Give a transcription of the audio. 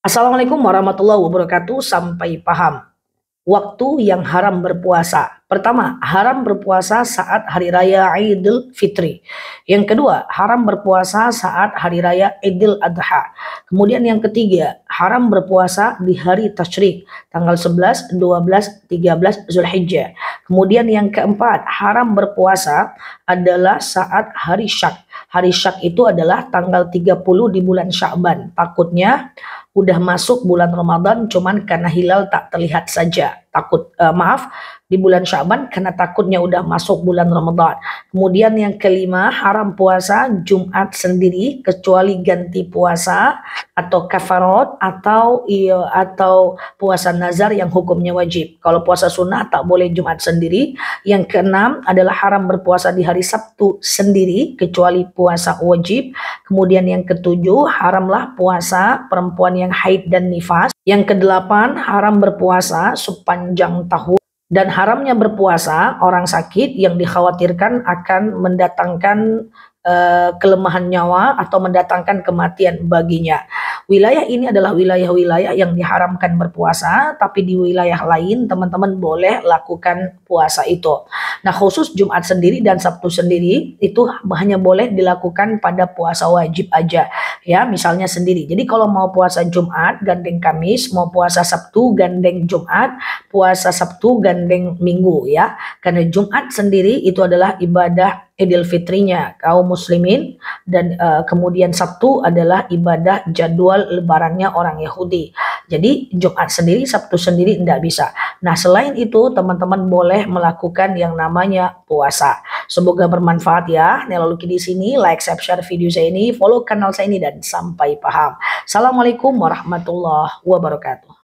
Assalamualaikum warahmatullahi wabarakatuh. Sampai paham. Waktu yang haram berpuasa. Pertama, haram berpuasa saat hari raya Idul Fitri. Yang kedua, haram berpuasa saat hari raya Idul Adha. Kemudian yang ketiga, haram berpuasa di hari Tashrik, tanggal 11, 12, 13 Zulhijjah. Kemudian yang keempat, haram berpuasa adalah saat hari Syak. Hari Syak itu adalah tanggal 30 di bulan Syakban. Takutnya udah masuk bulan Ramadan cuman karena hilal tak terlihat saja takut uh, maaf di bulan Syaban karena takutnya udah masuk bulan Ramadan Kemudian yang kelima, haram puasa Jumat sendiri kecuali ganti puasa atau kafarot atau iyo, atau puasa nazar yang hukumnya wajib. Kalau puasa sunnah tak boleh Jumat sendiri. Yang keenam adalah haram berpuasa di hari Sabtu sendiri kecuali puasa wajib. Kemudian yang ketujuh, haramlah puasa perempuan yang haid dan nifas. Yang kedelapan, haram berpuasa sepanjang tahun dan haramnya berpuasa orang sakit yang dikhawatirkan akan mendatangkan eh, kelemahan nyawa atau mendatangkan kematian baginya. Wilayah ini adalah wilayah-wilayah yang diharamkan berpuasa, tapi di wilayah lain teman-teman boleh lakukan puasa itu. Nah, khusus Jumat sendiri dan Sabtu sendiri itu hanya boleh dilakukan pada puasa wajib aja ya, misalnya sendiri. Jadi kalau mau puasa Jumat gandeng Kamis, mau puasa Sabtu gandeng Jumat, puasa Sabtu gandeng Minggu ya. Karena Jumat sendiri itu adalah ibadah Idul Fitrinya kaum muslimin dan uh, kemudian Sabtu adalah ibadah jadwal lebarannya orang Yahudi. Jadi Jumat sendiri, Sabtu sendiri tidak bisa. Nah selain itu teman-teman boleh melakukan yang namanya puasa. Semoga bermanfaat ya. Nela nah, Luki di sini, like, share video saya ini, follow kanal saya ini dan sampai paham. Assalamualaikum warahmatullahi wabarakatuh.